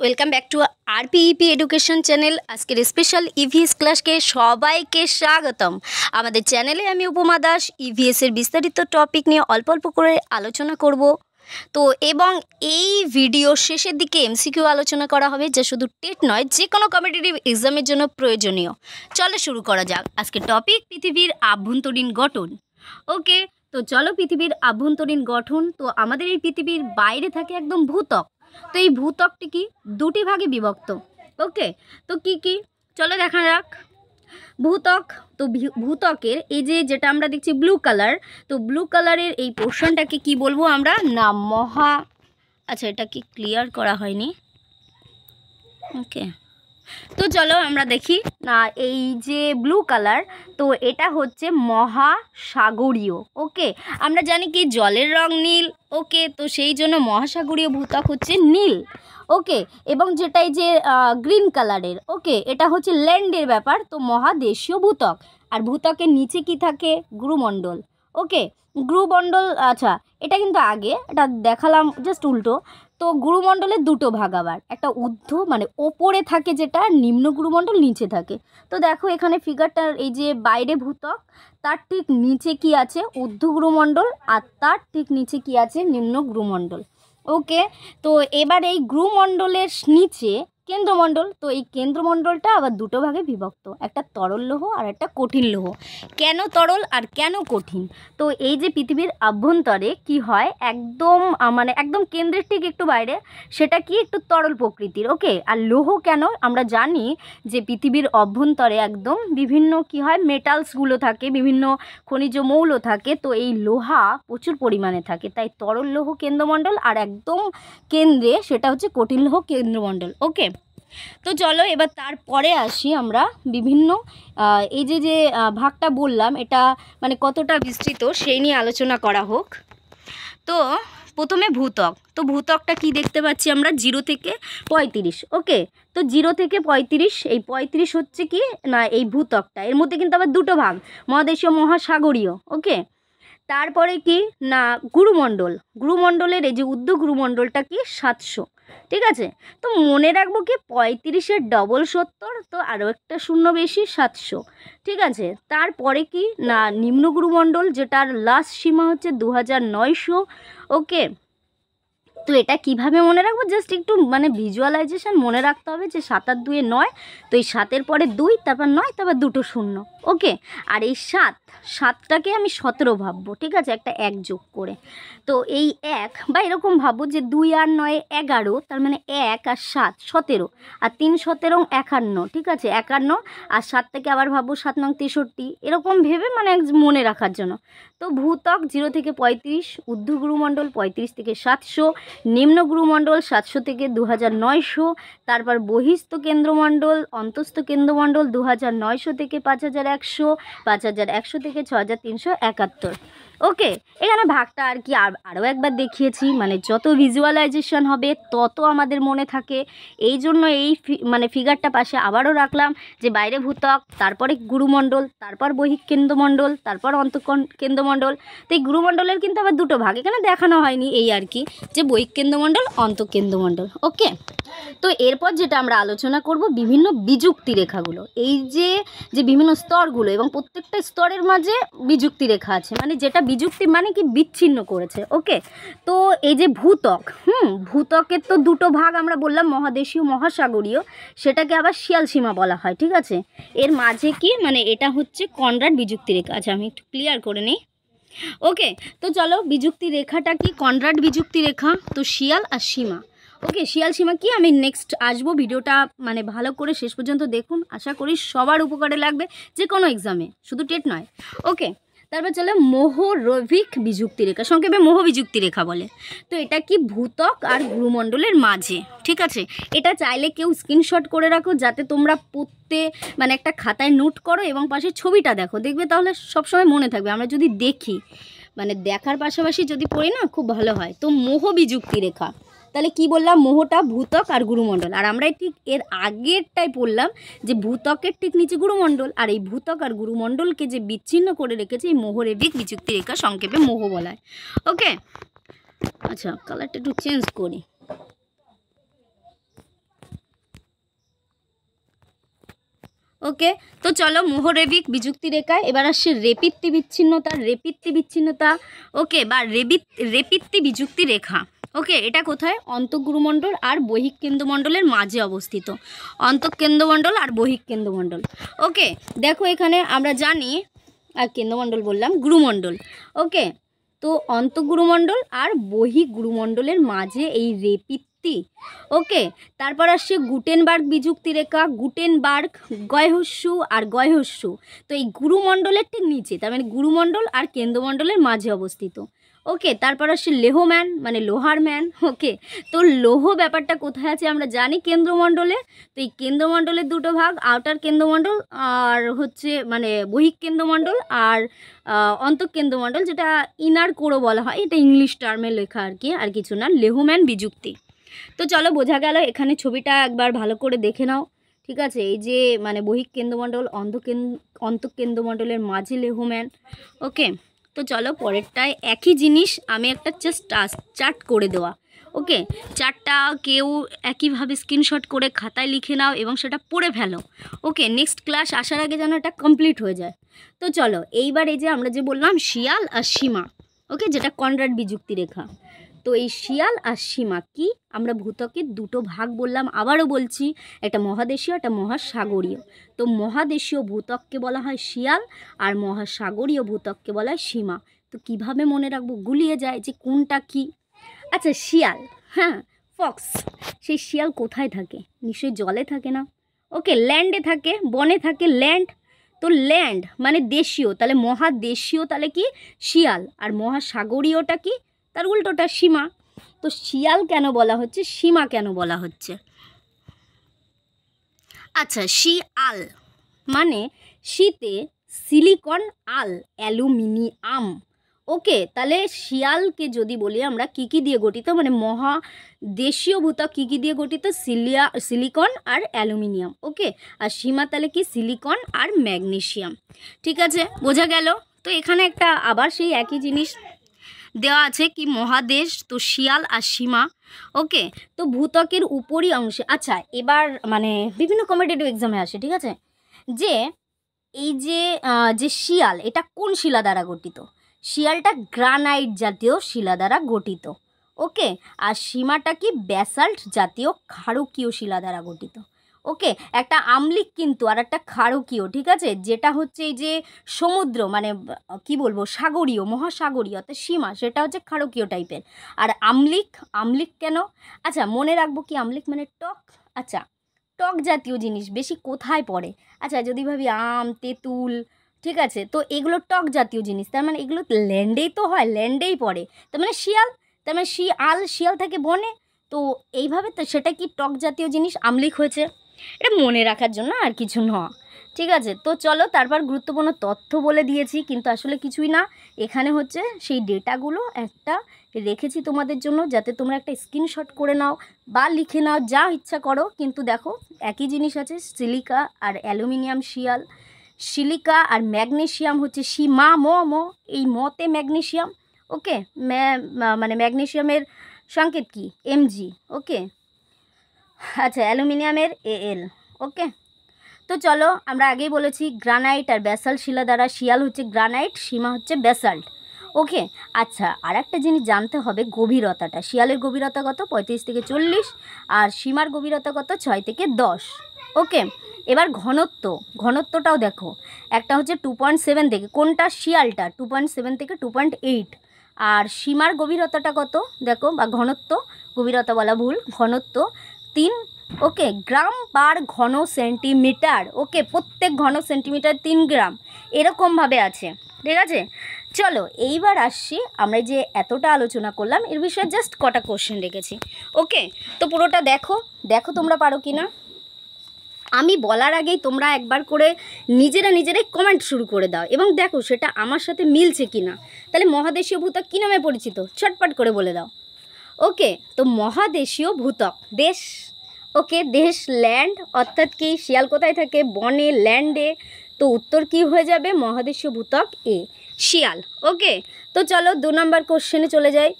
welcome back to RPEP education channel আজকের special EVS ক্লাসকে সবাইকে স্বাগতম আমাদের চ্যানেলে আমি উপমা দাস ইভিএসের e বিস্তারিত টপিক নিয়ে অল্প অল্প করে আলোচনা করব তো এবং এই ভিডিও শেষের দিকে এমসিকিউ আলোচনা করা হবে যা শুধু টেট নয় যে কোনো কম্পিটিটিভ এক্সামের জন্য প্রয়োজনীয় চলে শুরু করা যাক আজকে টপিক পৃথিবীর আভ্যন্তরীণ গঠন ওকে তো চলো পৃথিবীর আভ্যন্তরীণ গঠন তো আমাদের এই পৃথিবীর বাইরে থাকে একদম ভূতক তো এই ভূত্বকটি কি দুটি ভাগে বিভক্ত ওকে তো কি কি চলো দেখা যাক ভূতক তো ভূতকের এই যে যেটা আমরা দেখছি ব্লু কালার তো ব্লু কালারের এই পোর্শনটাকে কি বলবো আমরা না মহা আচ্ছা এটা কি ক্লিয়ার করা হয়নি ওকে তো চলো আমরা দেখি না এই যে ব্লু কালার তো এটা হচ্ছে মহাসাগরীয় ওকে আমরা জানি কি জলের রং নীল ওকে তো সেই জন্য মহাসাগরীয় ভূতক হচ্ছে নীল ওকে এবং যেটাই যে গ্রিন কালারের ওকে এটা হচ্ছে ল্যান্ডের ব্যাপার তো মহাদেশীয় ভূতক আর ভূতকের নিচে কি থাকে গুরুমণ্ডল ওকে গ্রুমণ্ডল আচ্ছা এটা কিন্তু আগে এটা দেখালাম জাস্ট উল্টো তো গুরুমণ্ডলের দুটো ভাগ আবার একটা ঊর্ধ্ব মানে ওপরে থাকে যেটা নিম্ন গুরুমণ্ডল নিচে থাকে তো দেখো এখানে ফিগারটার এই যে বাইরে ভূতক তার ঠিক নিচে কি আছে ঊর্ধ্ব গুরুমণ্ডল আর তার ঠিক নিচে কি আছে নিম্ন গুরুমণ্ডল ওকে তো এবার এই গুরুমণ্ডলের নিচে কেন্দ্রমণ্ডল তো এই কেন্দ্রমণ্ডলটা আবার দুটো ভাগে বিভক্ত একটা তরল লোহ আর একটা কঠিন লোহ কেন তরল আর কেন কঠিন তো এই যে পৃথিবীর আভ্যন্তরে কি হয় একদম মানে একদম কেন্দ্রের ঠিক একটু বাইরে সেটা কি একটু তরল প্রকৃতির ওকে আর লোহ কেন আমরা জানি যে পৃথিবীর অভ্যন্তরে একদম বিভিন্ন কি হয় মেটালসগুলো থাকে বিভিন্ন খনিজ মৌল থাকে তো এই লোহা প্রচুর পরিমাণে থাকে তাই তরল লোহ কেন্দ্রমণ্ডল আর একদম কেন্দ্রে সেটা হচ্ছে কঠিন লোহ কেন্দ্রমণ্ডল ওকে তো চলো এবার তারপরে আসি আমরা বিভিন্ন এই যে যে ভাগটা বললাম এটা মানে কতটা বিস্তৃত সেই নিয়ে আলোচনা করা হোক তো প্রথমে ভূতক তো ভূতকটা কি দেখতে পাচ্ছি আমরা জিরো থেকে পঁয়ত্রিশ ওকে তো জিরো থেকে পঁয়ত্রিশ এই পঁয়ত্রিশ হচ্ছে কি না এই ভূতকটা এর মধ্যে কিন্তু আবার দুটো ভাগ মহাদেশীয় মহাসাগরীয় ওকে তারপরে কি না গুরুমণ্ডল গুরুমণ্ডলের এই যে উদ্যোগ গুরুমণ্ডলটা কি সাতশো ঠিক আছে তো মনে রাখবো কি পঁয়ত্রিশের ডবল সত্তর তো আরও একটা শূন্য বেশি সাতশো ঠিক আছে তারপরে কি না নিম্ন গুরুমণ্ডল যেটার লাস্ট সীমা হচ্ছে দু হাজার নয়শো ওকে তো এটা কিভাবে মনে রাখবো জাস্ট একটু মানে ভিজুয়ালাইজেশান মনে রাখতে হবে যে সাত আর দুয়ে নয় তো এই সাতের পরে দুই তারপর নয় তারপর দুটো শূন্য ওকে আর এই সাত সাতটাকে আমি সতেরো ভাববো ঠিক আছে একটা এক যোগ করে তো এই এক বা এরকম ভাববো যে দুই আর নয় এগারো তার মানে এক আর সাত সতেরো আর তিন সতেরো একান্ন ঠিক আছে একান্ন আর সাতটাকে আবার ভাববো সাত নং তেষট্টি এরকম ভেবে মানে এক মনে রাখার জন্য তো ভূতক জিরো থেকে পঁয়ত্রিশ ঊর্ধ্ব গুরুমণ্ডল পঁয়ত্রিশ থেকে সাতশো নিম্ন গুরুমণ্ডল সাতশো থেকে দু হাজার নয়শো তারপর বহিস্থ কেন্দ্রমণ্ডল অন্তস্থ কেন্দ্রমণ্ডল দু হাজার নয়শো থেকে পাঁচ হাজার একশো পাঁচ হাজার একশো থেকে ছ হাজার তিনশো একাত্তর ওকে এখানে ভাগটা আর কি আরও একবার দেখিয়েছি মানে যত ভিজুয়ালাইজেশন হবে তত আমাদের মনে থাকে এই জন্য এই মানে ফিগারটা পাশে আবারও রাখলাম যে বাইরে ভূতক তারপরে গুরুমণ্ডল তারপর বহিঃকেন্দ্রমণ্ডল তারপর অন্তঃকণ কেন্দ্রমণ্ডল তো এই গুরুমণ্ডলের কিন্তু আবার দুটো ভাগ এখানে দেখানো হয়নি এই আর কি যে বহিঃকেন্দ্রমণ্ডল অন্তঃকেন্দ্রমণ্ডল ওকে তো এরপর যেটা আমরা আলোচনা করব বিভিন্ন বিযুক্তি রেখাগুলো এই যে যে বিভিন্ন স্তরগুলো এবং প্রত্যেকটা স্তরের মাঝে বিযুক্তি রেখা আছে মানে যেটা বিযুক্তি মানে কি বিচ্ছিন্ন করেছে ওকে তো এই যে ভূতক হুম ভূতকের তো দুটো ভাগ আমরা বললাম মহাদেশীয় মহাসাগরীয় সেটাকে আবার শিয়াল সীমা বলা হয় ঠিক আছে এর মাঝে কি মানে এটা হচ্ছে কনরাড বিযুক্তি রেখা আছে আমি একটু ক্লিয়ার করে নিই ওকে তো চলো বিযুক্তি রেখাটা কি কনরাড বিযুক্তি রেখা তো শিয়াল আর সীমা ওকে শিয়াল সীমা কি আমি নেক্সট আসবো ভিডিওটা মানে ভালো করে শেষ পর্যন্ত দেখুন আশা করি সবার উপকারে লাগবে যে কোনো এক্সামে শুধু টেট নয় ওকে তারপর চলে মোহরভিক বিযুক্তি রেখা সংক্ষেপে মোহ বিযুক্তি রেখা বলে তো এটা কি ভূতক আর ভ্রুমণ্ডলের মাঝে ঠিক আছে এটা চাইলে কেউ স্ক্রিনশট করে রাখো যাতে তোমরা পড়তে মানে একটা খাতায় নোট করো এবং পাশে ছবিটা দেখো দেখবে তাহলে সবসময় মনে থাকবে আমরা যদি দেখি মানে দেখার পাশাপাশি যদি পড়ি না খুব ভালো হয় তো মোহ বিযুক্তি রেখা তাহলে কি বললাম মোহটা ভূতক আর গুরুমণ্ডল আর আমরা ঠিক এর আগেরটাই পড়লাম যে ভূতকের ঠিক নিচে গুরুমণ্ডল আর এই ভূতক আর গুরুমণ্ডলকে যে বিচ্ছিন্ন করে রেখেছে এই মোহরেবিক বিচুক্তি রেখা সংক্ষেপে মোহ বলায় ওকে আচ্ছা কালারটা একটু চেঞ্জ করি ওকে তো চলো মোহরেবিক বিযুক্তি রেখায় এবার আসছে রেপিত্তি বিচ্ছিন্নতা রেপিত্তি বিচ্ছিন্নতা ওকে বা রেবিত রেপিত্তি বিযুক্তি রেখা ওকে এটা কোথায় অন্তঃগুরুমণ্ডল আর বহিক কেন্দ্রমণ্ডলের মাঝে অবস্থিত অন্তঃকেন্দ্রমণ্ডল আর বহিক কেন্দ্রমণ্ডল ওকে দেখো এখানে আমরা জানি আর কেন্দ্রমণ্ডল বললাম গুরুমণ্ডল ওকে তো অন্তঃগুরুমণ্ডল আর বহিক গুরুমণ্ডলের মাঝে এই রেপিত্তি ওকে তারপর আসছে গুটেনবার্গ বিযুক্তি রেখা গুটেনবার্গ গয়হস্যু আর গয়হস্যু তো এই গুরুমণ্ডলের ঠিক নিচে তার মানে গুরুমণ্ডল আর কেন্দ্রমণ্ডলের মাঝে অবস্থিত ওকে তারপর আসছে লেহম্যান মানে লোহার ম্যান ওকে তো লোহ ব্যাপারটা কোথায় আছে আমরা জানি কেন্দ্রমণ্ডলে তো এই কেন্দ্রমণ্ডলের দুটো ভাগ আউটার কেন্দ্রমণ্ডল আর হচ্ছে মানে বহিক কেন্দ্রমণ্ডল আর অন্তঃকেন্দ্রমণ্ডল কেন্দ্রমণ্ডল যেটা ইনার কোরো বলা হয় এটা ইংলিশ টার্মে লেখা আর কি আর কিছু না লেহম্যান বিযুক্তি তো চলো বোঝা গেল এখানে ছবিটা একবার ভালো করে দেখে নাও ঠিক আছে এই যে মানে বহিক কেন্দ্রমণ্ডল অন্ধ অন্তঃকেন্দ্রমণ্ডলের মাঝে লেহম্যান ওকে তো চলো পরেরটায় একই জিনিস আমি একটা জাস্ট চার্ট করে দেওয়া ওকে চারটা কেউ একইভাবে স্ক্রিনশট করে খাতায় লিখে নাও এবং সেটা পড়ে ফেলো ওকে নেক্সট ক্লাস আসার আগে যেন এটা কমপ্লিট হয়ে যায় তো চলো এইবার এই যে আমরা যে বললাম শিয়াল আর সীমা ওকে যেটা কনরাড বিযুক্তি রেখা তো এই শিয়াল আর সীমা কি আমরা ভূতকের দুটো ভাগ বললাম আবারও বলছি একটা মহাদেশীয় একটা মহাসাগরীয় তো মহাদেশীয় ভূতককে বলা হয় শিয়াল আর মহাসাগরীয় ভূতককে বলা হয় সীমা তো কিভাবে মনে রাখবো গুলিয়ে যায় যে কোনটা কি আচ্ছা শিয়াল হ্যাঁ ফক্স সেই শিয়াল কোথায় থাকে নিশ্চয়ই জলে থাকে না ওকে ল্যান্ডে থাকে বনে থাকে ল্যান্ড তো ল্যান্ড মানে দেশীয় তাহলে মহাদেশীয় তাহলে কি শিয়াল আর মহাসাগরীয়টা কি তার উল্টোটা সীমা তো শিয়াল কেন বলা হচ্ছে সীমা কেন বলা হচ্ছে আচ্ছা শিয়াল মানে শীতে সিলিকন আল অ্যালুমিনিয়াম ওকে তাহলে শিয়ালকে যদি বলি আমরা কি কি দিয়ে গঠিত মানে মহা দেশীয় ভূতা কী কী দিয়ে গঠিত সিলিয়া সিলিকন আর অ্যালুমিনিয়াম ওকে আর সীমা তাহলে কি সিলিকন আর ম্যাগনেশিয়াম ঠিক আছে বোঝা গেল তো এখানে একটা আবার সেই একই জিনিস দেওয়া আছে কি মহাদেশ তো শিয়াল আর সীমা ওকে তো ভূতকের উপরই অংশে আচ্ছা এবার মানে বিভিন্ন কম্পিটেটিভ এক্সামে আসে ঠিক আছে যে এই যে যে শিয়াল এটা কোন শিলা দ্বারা গঠিত শিয়ালটা গ্রানাইট জাতীয় শিলা দ্বারা গঠিত ওকে আর সীমাটা কি ব্যাসাল্ট জাতীয় ক্ষারকীয় শিলা দ্বারা গঠিত ওকে একটা আমলিক কিন্তু আর একটা ক্ষারকীয় ঠিক আছে যেটা হচ্ছে এই যে সমুদ্র মানে কি বলবো সাগরীয় মহাসাগরীয় অর্থাৎ সীমা সেটা হচ্ছে ক্ষারকীয় টাইপের আর আমলিক আমলিক কেন আচ্ছা মনে রাখবো কি আমলিক মানে টক আচ্ছা টক জাতীয় জিনিস বেশি কোথায় পড়ে আচ্ছা যদি ভাবি আম তেঁতুল ঠিক আছে তো এগুলো টক জাতীয় জিনিস তার মানে এগুলো ল্যান্ডেই তো হয় ল্যান্ডেই পড়ে তার মানে শিয়াল তার মানে শিয়াল শিয়াল থাকে বনে তো এইভাবে তো সেটা কি টক জাতীয় জিনিস আমলিক হয়েছে এটা মনে রাখার জন্য আর কিছু ন ঠিক আছে তো চলো তারপর গুরুত্বপূর্ণ তথ্য বলে দিয়েছি কিন্তু আসলে কিছুই না এখানে হচ্ছে সেই ডেটাগুলো একটা রেখেছি তোমাদের জন্য যাতে তোমরা একটা স্ক্রিনশট করে নাও বা লিখে নাও যা ইচ্ছা করো কিন্তু দেখো একই জিনিস আছে সিলিকা আর অ্যালুমিনিয়াম শিয়াল সিলিকা আর ম্যাগনেশিয়াম হচ্ছে সি মা ম ম এই মতে ম্যাগনেশিয়াম ওকে ম্যা মানে ম্যাগনেশিয়ামের সংকেত কি এমজি ওকে আচ্ছা অ্যালুমিনিয়ামের এল ওকে তো চলো আমরা আগেই বলেছি গ্রানাইট আর ব্যাসাল্ট শিলা দ্বারা শিয়াল হচ্ছে গ্রানাইট সীমা হচ্ছে ব্যাসাল্ট ওকে আচ্ছা আর একটা জিনিস জানতে হবে গভীরতাটা শিয়ালের গভীরতা কত পঁয়ত্রিশ থেকে চল্লিশ আর সীমার গভীরতা কত ছয় থেকে দশ ওকে এবার ঘনত্ব ঘনত্বটাও দেখো একটা হচ্ছে টু পয়েন্ট সেভেন থেকে কোনটা শিয়ালটা টু পয়েন্ট সেভেন থেকে টু পয়েন্ট এইট আর সীমার গভীরতাটা কত দেখো বা ঘনত্ব গভীরতা বলা ভুল ঘনত্ব তিন ওকে গ্রাম পার ঘন সেন্টিমিটার ওকে প্রত্যেক ঘন সেন্টিমিটার তিন গ্রাম এরকমভাবে আছে ঠিক আছে চলো এইবার আসছি আমরা যে এতটা আলোচনা করলাম এর বিষয়ে জাস্ট কটা কোশ্চেন রেখেছি ওকে তো পুরোটা দেখো দেখো তোমরা পারো কি না আমি বলার আগেই তোমরা একবার করে নিজেরা নিজেরাই কমেন্ট শুরু করে দাও এবং দেখো সেটা আমার সাথে মিলছে কি না তাহলে মহাদেশীয় ভূতা কী নামে পরিচিত ছটপট করে বলে দাও ওকে তো মহাদেশীয় ভূতক দেশ ওকে দেশ ল্যান্ড অর্থাৎ কি শিয়াল কোথায় থাকে বনে ল্যান্ডে তো উত্তর কি হয়ে যাবে মহাদেশীয় ভূতক এ শিয়াল ওকে তো চলো দু নম্বর কোশ্চেনে চলে যাই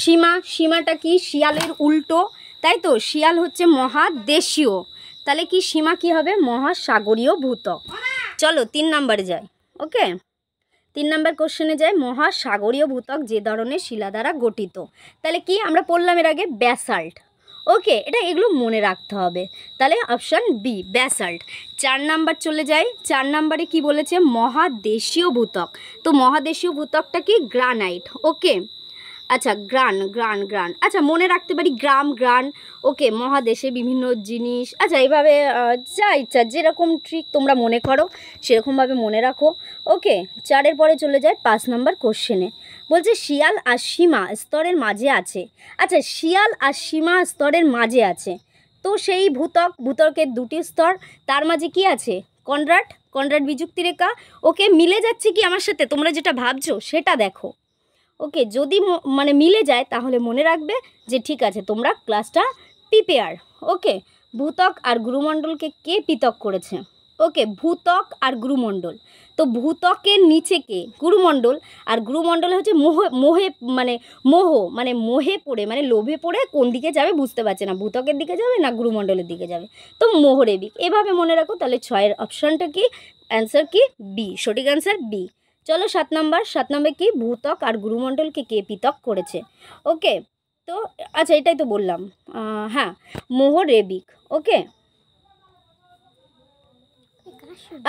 সীমা সীমাটা কি শিয়ালের উল্টো তাই তো শিয়াল হচ্ছে মহাদেশীয় তাহলে কি সীমা কি হবে মহাসাগরীয় ভূতক চলো তিন নম্বরে যাই ওকে তিন নম্বর কোশ্চেনে যায় মহাসাগরীয় ভূতক যে ধরনের শিলা দ্বারা গঠিত তাহলে কি আমরা পড়লাম এর আগে ব্যাসাল্ট ওকে এটা এগুলো মনে রাখতে হবে তাহলে অপশান বি ব্যাসাল্ট চার নাম্বার চলে যায় চার নাম্বারে কি বলেছে মহাদেশীয় ভূতক তো মহাদেশীয় ভূতকটা কি গ্রানাইট ওকে আচ্ছা গ্রান গ্রান গ্রান আচ্ছা মনে রাখতে পারি গ্রাম গ্রান ওকে মহাদেশে বিভিন্ন জিনিস আচ্ছা এইভাবে যা ইচ্ছা যেরকম ট্রিক তোমরা মনে করো সেরকমভাবে মনে রাখো ওকে চারের পরে চলে যায় পাঁচ নম্বর কোশ্চেনে বলছে শিয়াল আর সীমা স্তরের মাঝে আছে আচ্ছা শিয়াল আর সীমা স্তরের মাঝে আছে তো সেই ভূতক ভূতকের দুটি স্তর তার মাঝে কি আছে কনরাট কনরাট বিযুক্তি রেখা ওকে মিলে যাচ্ছে কি আমার সাথে তোমরা যেটা ভাবছো সেটা দেখো ওকে যদি মানে মিলে যায় তাহলে মনে রাখবে যে ঠিক আছে তোমরা ক্লাসটা প্রিপেয়ার ওকে ভূতক আর গুরুমণ্ডলকে কে পৃথক করেছে ওকে ভূতক আর গুরুমণ্ডল তো ভূতকের নিচে কে গুরুমণ্ডল আর গুরুমণ্ডল হচ্ছে মোহ মোহে মানে মোহ মানে মোহে পড়ে মানে লোভে পড়ে কোন দিকে যাবে বুঝতে পারছে না ভূতকের দিকে যাবে না গুরুমণ্ডলের দিকে যাবে তো মোহরেবিক এভাবে মনে রাখো তাহলে ছয়ের অপশানটা কি অ্যান্সার কি বি সঠিক অ্যান্সার বি চলো সাত নম্বর সাত নম্বর কি ভূতক আর গুরুমণ্ডলকে কে পৃথক করেছে ওকে তো আচ্ছা এটাই তো বললাম হ্যাঁ মোহর রেবিক ওকে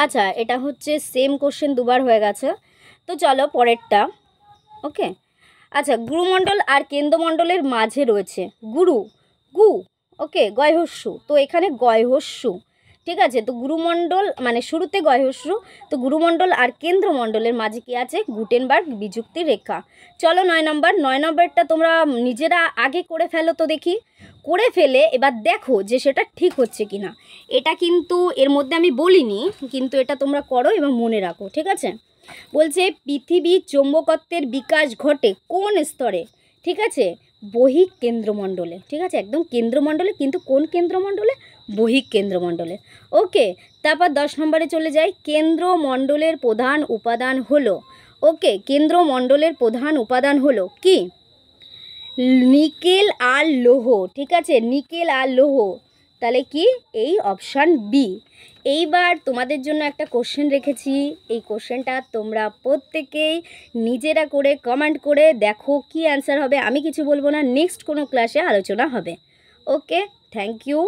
আচ্ছা এটা হচ্ছে সেম কোশ্চেন দুবার হয়ে গেছে তো চলো পরেরটা ওকে আচ্ছা গুরুমণ্ডল আর কেন্দ্রমণ্ডলের মাঝে রয়েছে গুরু গু ওকে গয়হস্যু তো এখানে গয়হস্যু ঠিক আছে তো গুরুমণ্ডল মানে শুরুতে গয়হস্রু তো গুরুমণ্ডল আর কেন্দ্রমণ্ডলের মাঝে কি আছে গুটেনবার্গ বিযুক্তি রেখা চলো নয় নম্বর নয় নম্বরটা তোমরা নিজেরা আগে করে ফেলো তো দেখি করে ফেলে এবার দেখো যে সেটা ঠিক হচ্ছে কি না এটা কিন্তু এর মধ্যে আমি বলিনি কিন্তু এটা তোমরা করো এবং মনে রাখো ঠিক আছে বলছে পৃথিবীর চৌম্বকত্বের বিকাশ ঘটে কোন স্তরে ঠিক আছে বহিক কেন্দ্রমণ্ডলে ঠিক আছে একদম কেন্দ্রমণ্ডলে কিন্তু কোন কেন্দ্রমণ্ডলে বহিক কেন্দ্রমণ্ডলে ওকে তারপর দশ নম্বরে চলে যাই কেন্দ্রমণ্ডলের প্রধান উপাদান হলো ওকে কেন্দ্রমণ্ডলের প্রধান উপাদান হলো কি নিকেল আর লৌহ ঠিক আছে নিকেল আর লৌহ তাহলে কি এই অপশান বি এইবার তোমাদের জন্য একটা কোশ্চেন রেখেছি এই কোশ্চেনটা তোমরা প্রত্যেকেই নিজেরা করে কমেন্ট করে দেখো কি অ্যান্সার হবে আমি কিছু বলবো না নেক্সট কোনো ক্লাসে আলোচনা হবে ওকে থ্যাংক ইউ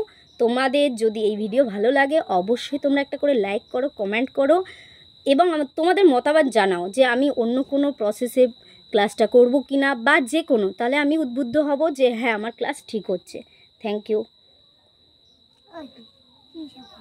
তোমাদের যদি এই ভিডিও ভালো লাগে অবশ্যই তোমরা একটা করে লাইক করো কমেন্ট করো এবং তোমাদের মতামত জানাও যে আমি অন্য কোনো প্রসেসে ক্লাসটা করব কি না বা যে কোনো তাহলে আমি উদ্বুদ্ধ হব যে হ্যাঁ আমার ক্লাস ঠিক হচ্ছে থ্যাংক ইউ 二级气象。